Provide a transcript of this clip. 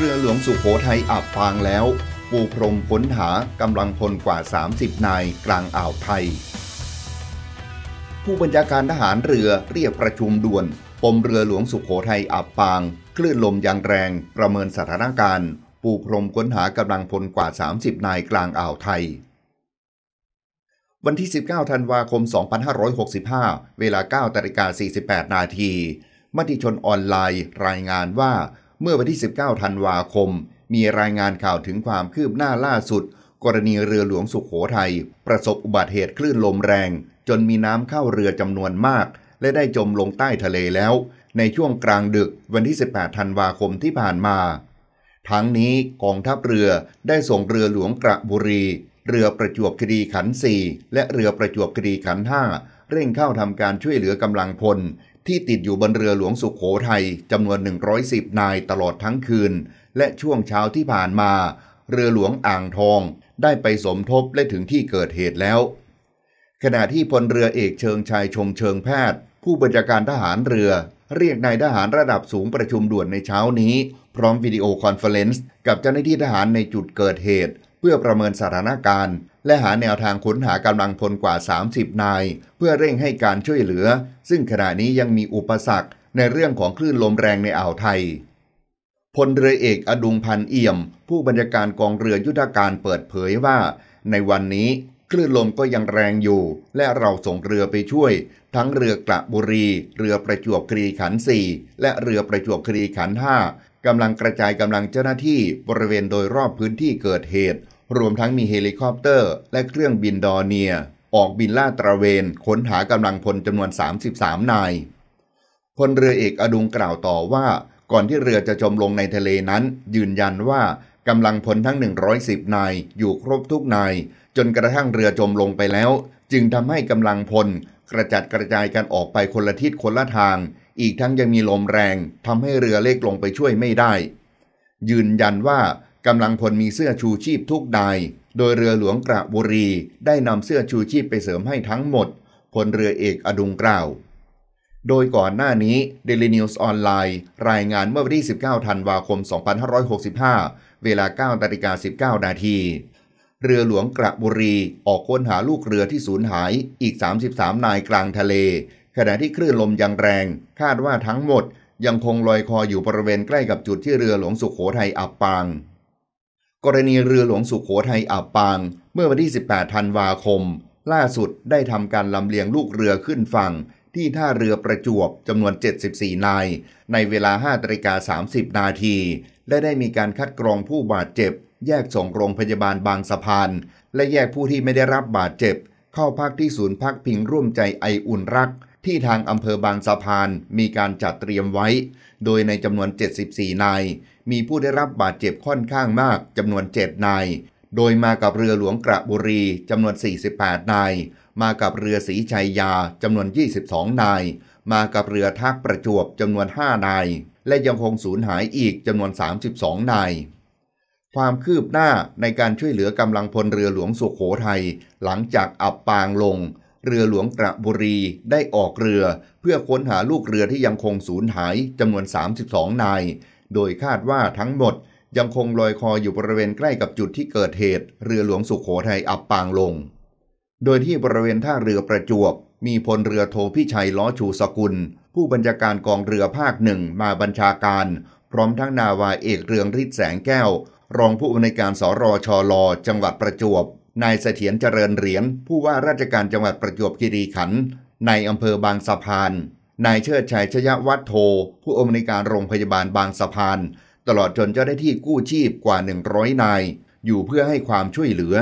เรือหลวงสุโขทัยอับฟางแล้ว ปูพรมค้นหากำลังพลกว่า 30 นายกลางอ่าวไทย ผู้บัญชาการทหารเรือเรียกประชุมด่วน ปมเรือหลวงสุโขทัยอับฟาง คลื่นลมยังแรง ประเมินสถานการณ์ ปูพรมค้นหากำลังพลกว่า 30 นายกลางอ่าวไทย วันที่ 19 ธันวาคม 2565 เวลา9นาฬิกา 48 นาทีมติชนออนไลน์รายงานว่าเมื่อวันที่ 19 ธันวาคม มีรายงานข่าวถึงความคืบหน้าล่าสุด กรณีเรือหลวงสุขโขทัยประสบอุบัติเหตุคลื่นลมแรง จนมีน้ำเข้าเรือจำนวนมาก และได้จมลงใต้ทะเลแล้ว ในช่วงกลางดึกวันที่ 18 ธันวาคมที่ผ่านมา ทั้งนี้กองทัพเรือได้ส่งเรือหลวงกระบุรี เรือประจวบคดีขันสี่และเรือประจวบคดีขันห้าเร่งเข้าทำการช่วยเหลือกำลังพลที่ติดอยู่บนเรือหลวงสุขโขทัยจำนวน 110 นายตลอดทั้งคืน และช่วงเช้าที่ผ่านมา เรือหลวงอ่างทอง ได้ไปสมทบและถึงที่เกิดเหตุแล้ว ขณะที่พลเรือเอกเชิงชายชมเชิงแพทย์ ผู้บัญชาการทหารเรือ เรียกนายทหารระดับสูงประชุมด่วนในเช้านี้ พร้อมวิดีโอคอนเฟลเลนซ์กับเจ้าหน้าที่ทหารในจุดเกิดเหตุ เพื่อประเมินสถานการณ์และหาแนวทางค้นหากำลังพลกว่า 30 นาย เพื่อเร่งให้การช่วยเหลือ ซึ่งขณะนี้ยังมีอุปสรรคในเรื่องของคลื่นลมแรงในอ่าวไทย พลเรือเอกอดุงพันเอี่ยม ผู้บัญชาการกองเรือยุทธการเปิดเผยว่า ในวันนี้คลื่นลมก็ยังแรงอยู่ และเราส่งเรือไปช่วย ทั้งเรือกระบุรีเรือประจวบคลีขันสี่และเรือประจวบคลีขันห้ากำลังกระจายกำลังเจ้าหน้าที่บริเวณโดยรอบพื้นที่เกิดเหตุรวมทั้งมีเฮลิคอปเตอร์และเครื่องบินดอเนีย ออกบินลาดตระเวนค้นหากำลังพลจำนวน 33 นายพลเรือเอกอดุงกล่าวต่อว่าก่อนที่เรือจะจมลงในทะเลนั้น ยืนยันว่ากำลังพลทั้ง 110 นายอยู่ครบทุกนาย จนกระทั่งเรือจมลงไปแล้ว จึงทำให้กำลังพล กระจัดกระจายกันออกไปคนละทิศคนละทาง อีกทั้งยังมีลมแรงทำให้เรือเล็กลงไปช่วยไม่ได้ ยืนยันว่ากำลังพลมีเสื้อชูชีพทุกนาย โดยเรือหลวงกระบุรี ได้นำเสื้อชูชีพไปเสริมให้ทั้งหมดพลเรือเอกอดุงกล่าวโดยก่อนหน้านี้เดลินิวส์ออนไลน์รายงานเมื่อวันที่ 19ธันวาคม 2565 เวลา9นาฬิกา19นาที เรือหลวงกระบุรี ออกค้นหาลูกเรือที่สูญหายอีก 33 นายกลางทะเล ขณะที่คลื่นลมยังแรง คาดว่าทั้งหมดยังคงลอยคออยู่บริเวณใกล้กับจุดที่เรือหลวงสุขโขทัยอับปางกรณีเรือหลวงสุขโขทัยอับปางเมื่อวันที่ 18 ธันวาคม ล่าสุดได้ทำการลำเลียงลูกเรือขึ้นฝั่งที่ท่าเรือประจวบจำนวน 74 นายในเวลา5ตริกา30 นาที และได้มีการคัดกรองผู้บาดเจ็บ แยกส่งโรงพยาบาลบางสะพาน และแยกผู้ที่ไม่ได้รับบาดเจ็บ เข้าพักที่ศูนย์พักพิงร่วมใจไออุ่นรักที่ทางอำเภอบางสะพานมีการจัดเตรียมไว้ โดยในจำนวน 74 นาย มีผู้ได้รับบาดเจ็บค่อนข้างมากจำนวน 7 นาย โดยมากับเรือหลวงกระบุรีจำนวน 48 นาย มากับเรือสีชัยยาจำนวน 22 นาย มากับเรือทักประจวบจำนวน 5 นาย และยังคงสูญหายอีกจำนวน 32 นาย ความคืบหน้าในการช่วยเหลือกำลังพลเรือหลวงสุขโขทัยหลังจากอับปางลงเรือหลวงกระบุรีได้ออกเรือเพื่อค้นหาลูกเรือที่ยังคงสูญหายจำนวน 32 นาย โดยคาดว่าทั้งหมดยังคงลอยคออยู่บริเวณใกล้กับจุดที่เกิดเหตุเรือหลวงสุขโขทัยอับปางลง โดยที่บริเวณท่าเรือประจวบ มีพลเรือโทพิชัยล้อชูสกุล ผู้บัญชาการกองเรือภาคหนึ่งมาบัญชาการ พร้อมทั้งนาวาเอกเรืองฤทธิ์แสงแก้ว รองผู้อำนวยการสรอชอลอจังหวัดประจวบนายเสถียรเจริญเหรียญผู้ว่าราชการจังหวัดประจวบคีรีขันธ์ในอำเภอบางสะพาน นายเชิดชัยชยวัฒโทผู้อำนวยการโรงพยาบาลบางสะพานตลอดจนเจ้าหน้าที่กู้ชีพกว่า 100 นาย อยู่เพื่อให้ความช่วยเหลือ